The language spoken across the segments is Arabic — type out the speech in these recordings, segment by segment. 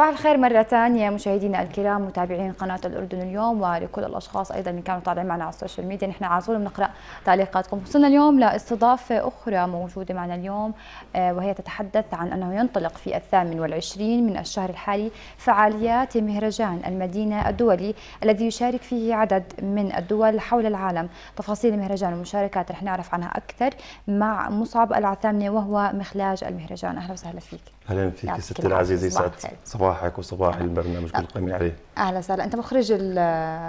صباح الخير مرة ثانية مشاهدينا الكرام متابعين قناة الأردن اليوم ولكل الأشخاص أيضا اللي كانوا طالعين معنا على السوشيال ميديا نحن على طول بنقرأ تعليقاتكم وصلنا اليوم لاستضافة أخرى موجودة معنا اليوم آه، وهي تتحدث عن أنه ينطلق في الثامن والعشرين من الشهر الحالي فعاليات مهرجان المدينة الدولي الذي يشارك فيه عدد من الدول حول العالم تفاصيل المهرجان والمشاركات رح نعرف عنها أكثر مع مصعب العثامنة وهو مخلاج المهرجان أهلا وسهلا فيك أهلا فيك ستي العزيزة صباح صباحك وصباح البرنامج كل تقيمين أه، عليه اهلا وسهلا انت مخرج ال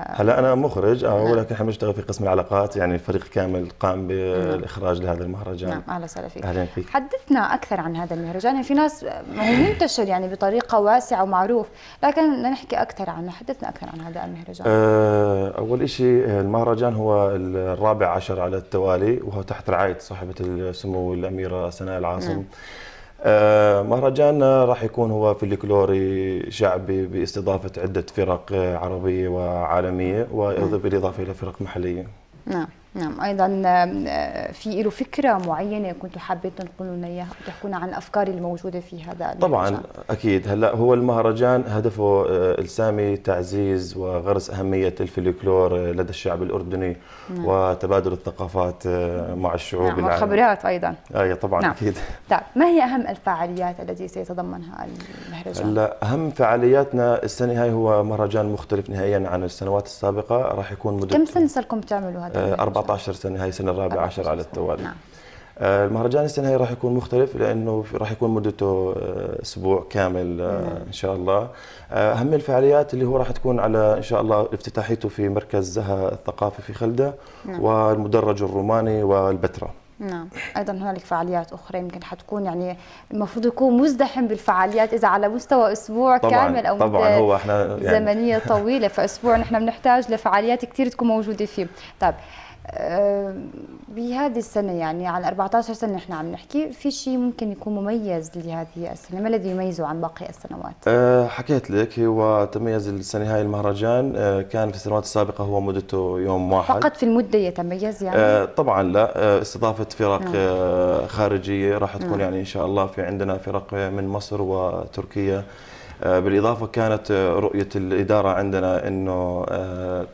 هلا انا مخرج آه نعم. ولكن احنا بنشتغل في قسم العلاقات يعني فريق كامل قام بالاخراج نعم. لهذا المهرجان نعم اهلا وسهلا فيك اهلا فيك حدثنا اكثر عن هذا المهرجان يعني في ناس هو منتشر يعني بطريقه واسعه ومعروف لكن نحكي اكثر عنه حدثنا اكثر عن هذا المهرجان أه، اول شيء أه، المهرجان هو الرابع عشر على التوالي وهو تحت رعايه صاحبه السمو الاميره سناء العاصم نعم. آه، مهرجان راح يكون هو فلكلوري شعبي باستضافه عده فرق آه، عربيه وعالميه بالاضافه الى فرق محليه نعم نعم ايضا آه، في له فكره معينه كنتوا حابين تنقلوا لنا اياها تحكونا عن الافكار الموجوده في هذا المهرجان. طبعا اكيد هلا هو المهرجان هدفه آه، السامي تعزيز وغرس اهميه الفلكلور آه، لدى الشعب الاردني نعم. وتبادل الثقافات مع الشعوب نعم والخبرات ايضا اي طبعا نعم. اكيد طيب ما هي اهم الفعاليات التي سيتضمنها المهرجان؟ هلا اهم فعالياتنا السنه هاي هو مهرجان مختلف نهائيا عن السنوات السابقه راح يكون مدة كم سنه صار لكم تعملوا هذا؟ أربع 13 سنه هاي السنه الرابعه عشر على التوالي نعم. آه، المهرجان السنه هاي راح يكون مختلف لانه راح يكون مدته آه، اسبوع كامل آه، نعم. ان شاء الله اهم الفعاليات اللي هو راح تكون على ان شاء الله افتتاحيته في مركز زها الثقافي في خلده نعم. والمدرج الروماني والبتراء نعم ايضا هنالك فعاليات اخرى يمكن حتكون يعني المفروض يكون مزدحم بالفعاليات اذا على مستوى اسبوع طبعًا كامل او طبعا هو احنا يعني زمنيه طويله فاسبوع نحن بنحتاج لفعاليات كثير تكون موجوده فيه طيب آه، بهذه السنة يعني على 14 سنة نحن عم نحكي في شيء ممكن يكون مميز لهذه السنة ما الذي يميزه عن باقي السنوات أه حكيت لك هو تميز السنة هاي المهرجان أه كان في السنوات السابقة هو مدته يوم واحد فقط في المدة يتميز يعني أه طبعا لا أه استضافة فرق نعم. أه خارجية راح تكون نعم. يعني إن شاء الله في عندنا فرق من مصر وتركيا آه، بالاضافه كانت آه، رؤيه الاداره عندنا انه آه،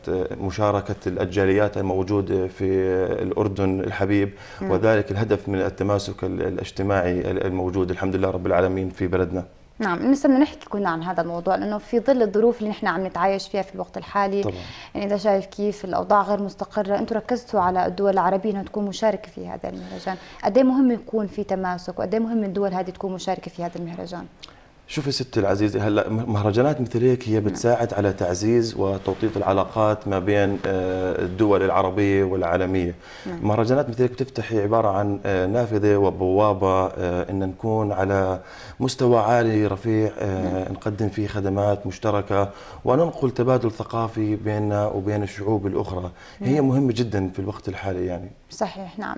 مشاركه الجاليات الموجوده في الاردن الحبيب وذلك الهدف من التماسك الاجتماعي الموجود الحمد لله رب العالمين في بلدنا. نعم لسه بدنا نحكي كنا عن هذا الموضوع لانه في ظل الظروف اللي نحن عم نتعايش فيها في الوقت الحالي طبعا. يعني اذا شايف كيف الاوضاع غير مستقره انتم ركزتوا على الدول العربيه انها تكون مشاركه في هذا المهرجان قد إيه مهم يكون في تماسك وقد إيه مهم الدول هذه تكون مشاركه في هذا المهرجان شوفي ستي العزيزة هلا مهرجانات مثل هيك هي نعم. بتساعد على تعزيز وتوطيد العلاقات ما بين آه، الدول العربية والعالمية. نعم. مهرجانات مثل هيك بتفتح عبارة عن آه، نافذة وبوابة آه، ان نكون على مستوى عالي رفيع نعم. نقدم فيه خدمات مشتركة وننقل تبادل ثقافي بيننا وبين الشعوب الأخرى. هي مهمة جدا في الوقت الحالي يعني. صحيح نعم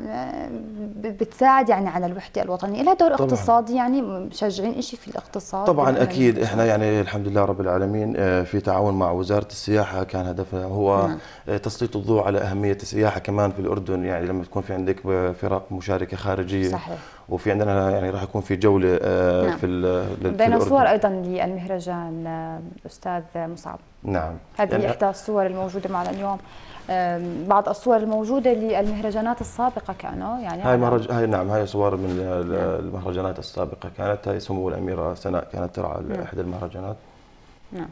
بتساعد يعني على الوحدة الوطنية، لها دور طبعا. اقتصادي يعني مشجعين شيء في الاقتصاد الاقتصاد طبعا اكيد احنا يعني الحمد لله رب العالمين آه، في تعاون مع وزاره السياحه كان هدفها هو نعم. آه، تسليط الضوء على اهميه السياحه كمان في الاردن يعني لما تكون في عندك آه، فرق مشاركه خارجيه صحيح. وفي عندنا يعني راح يكون في جوله آه، نعم. في بين صور ايضا للمهرجان آه، استاذ مصعب نعم هذه يعني احدى الصور الموجوده معنا اليوم آه، بعض الصور الموجوده للمهرجانات السابقه كانوا يعني هاي مهرج هاي نعم هاي صور من نعم. المهرجانات السابقه كانت هاي سمو الاميره سناء كانت ترعى نعم. احدى المهرجانات نعم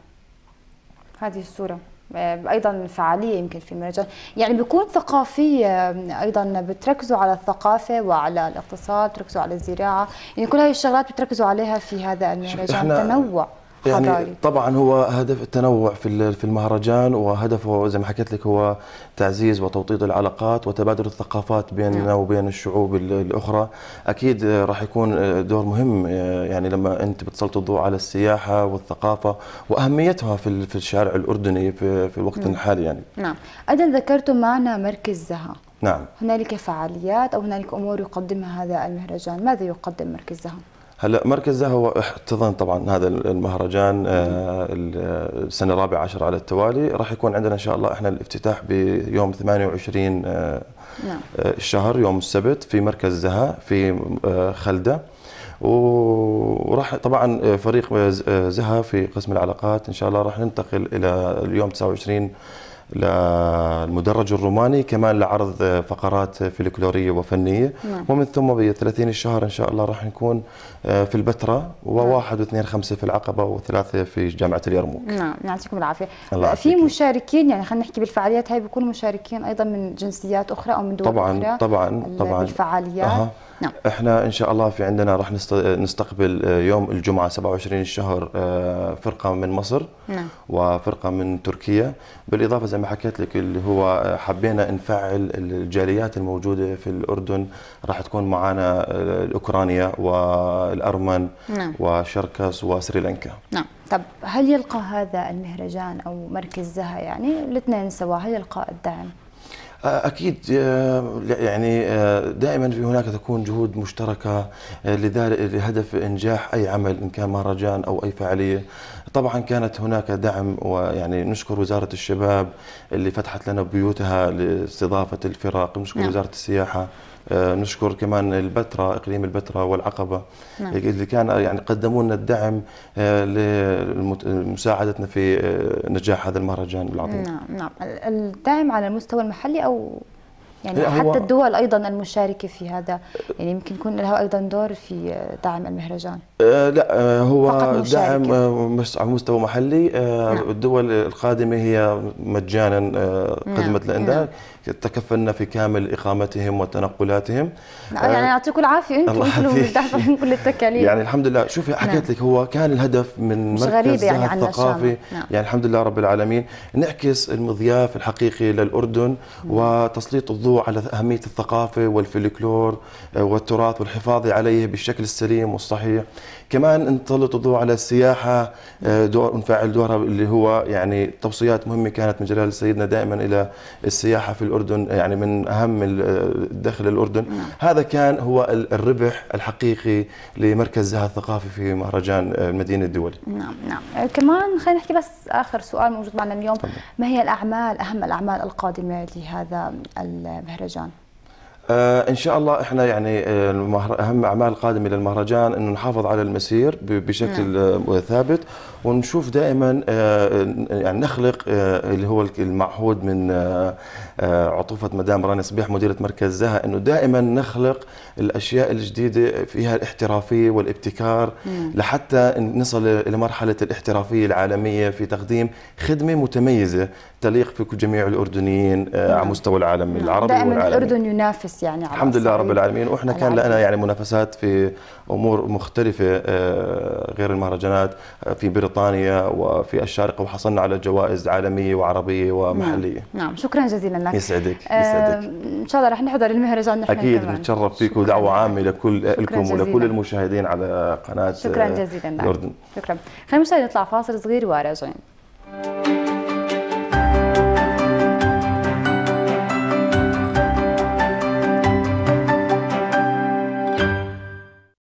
هذه الصوره آه، ايضا فعاليه يمكن في مجال يعني بيكون ثقافيه آه، ايضا بتركزوا على الثقافه وعلى الاقتصاد بتركزوا على الزراعه يعني كل هاي الشغلات بتركزوا عليها في هذا المهرجان تنوع يعني طبعا هو هدف التنوع في في المهرجان وهدفه زي ما حكيت لك هو تعزيز وتوطيد العلاقات وتبادل الثقافات بيننا نعم. وبين الشعوب الاخرى اكيد راح يكون دور مهم يعني لما انت بتسلط الضوء على السياحه والثقافه واهميتها في في الشارع الاردني في, في الوقت نعم. الحالي يعني نعم ايضا ذكرتم معنا مركز زها نعم هنالك فعاليات او هنالك امور يقدمها هذا المهرجان ماذا يقدم مركز زها هلا مركز هو احتضن طبعا هذا المهرجان آه، آه، السنه الرابعه عشر على التوالي راح يكون عندنا ان شاء الله احنا الافتتاح بيوم 28 آه، نعم. الشهر يوم السبت في مركز زها في خلده وراح طبعا فريق زها في قسم العلاقات ان شاء الله راح ننتقل الى اليوم 29 للمدرج الروماني كمان لعرض فقرات فلكلوريه وفنيه نعم. ومن ثم ب 30 الشهر ان شاء الله راح نكون آه، في البتراء نعم. وواحد واثنين خمسه في العقبه وثلاثه في جامعه اليرموك نعم يعطيكم العافيه آه، في مشاركين يعني خلينا نحكي بالفعاليات هاي بيكونوا مشاركين ايضا من جنسيات اخرى او من دول طبعا أخرى طبعا طبعا بالفعاليات أه. نعم. احنا ان شاء الله في عندنا راح نستقبل آه، يوم الجمعه 27 الشهر فرقه من مصر نعم. وفرقه من تركيا بالاضافه زي ما حكيت لك اللي هو آه، حبينا نفعل الجاليات الموجوده في الاردن راح تكون معنا آه، الاوكرانيا والارمن نعم. وشركس وسريلانكا نعم طب هل يلقى هذا المهرجان او مركز زها يعني الاثنين سوا هل يلقى الدعم آه، اكيد آه، يعني آه، دائما في هناك تكون جهود مشتركه لهدف انجاح اي عمل ان كان مهرجان او اي فعاليه طبعا كانت هناك دعم ويعني نشكر وزاره الشباب اللي فتحت لنا بيوتها لاستضافه الفرق نشكر نعم. وزاره السياحه آه، نشكر كمان البتراء اقليم البتراء والعقبه نعم. اللي كان يعني قدموا لنا الدعم آه، لمساعدتنا في آه، نجاح هذا المهرجان العظيم نعم نعم الدعم على المستوى المحلي او يعني حتى الدول ايضا المشاركه في هذا يعني يمكن يكون لها ايضا دور في دعم المهرجان آه، لا آه، هو دعم آه على مستوى محلي آه، نعم. الدول القادمه هي مجانا نعم. قدمت نعم. لنا نعم. تكفلنا في كامل اقامتهم وتنقلاتهم نعم، يعني يعطيكم العافيه انتم انتم كل التكاليف يعني الحمد لله شوفي نعم. حكيت لك هو كان الهدف من مركز يعني الثقافي نعم. يعني الحمد لله رب العالمين نعكس المضياف الحقيقي للاردن وتسليط الضوء على اهميه الثقافه والفلكلور والتراث والحفاظ عليه بالشكل السليم والصحيح كمان نسلط الضوء على السياحه آه، دور نفعل دورها اللي هو يعني توصيات مهمه كانت من جلاله سيدنا دائما الى السياحه في الاردن يعني من اهم الدخل آه، الاردن نعم. هذا كان هو الربح الحقيقي لمركز زها الثقافي في مهرجان المدينه آه، الدولي نعم نعم كمان خلينا نحكي بس اخر سؤال موجود معنا اليوم ما هي الاعمال اهم الاعمال القادمه لهذا المهرجان آه، ان شاء الله احنا يعني آه، اهم اعمال القادمه للمهرجان انه نحافظ على المسير بشكل نعم. آه، ثابت ونشوف دائما يعني نخلق اللي هو المعهود من عطوفه مدام رانيا صبيح مديره مركز زها انه دائما نخلق الاشياء الجديده فيها الاحترافيه والابتكار مم. نعم. لحتى نصل الى مرحله الاحترافيه العالميه في تقديم خدمه متميزه تليق في جميع الاردنيين آه، على نعم. مستوى العالم نعم. العربي دائما والعالمي. الأردن ينافس يعني على الحمد لله رب العالمين وإحنا كان لنا يعني منافسات في أمور مختلفة آه، غير المهرجانات آه، في بريطانيا وفي الشارقة وحصلنا على جوائز عالمية وعربية ومحلية نعم, نعم. شكرا جزيلا لك يسعدك يسعدك إن شاء الله رح نحضر المهرجان نحن أكيد بنتشرف فيك ودعوة عامة لكل لكم ولكل المشاهدين على قناة شكرا جزيلا لك الأردن شكرا خلينا نطلع فاصل صغير وراجعين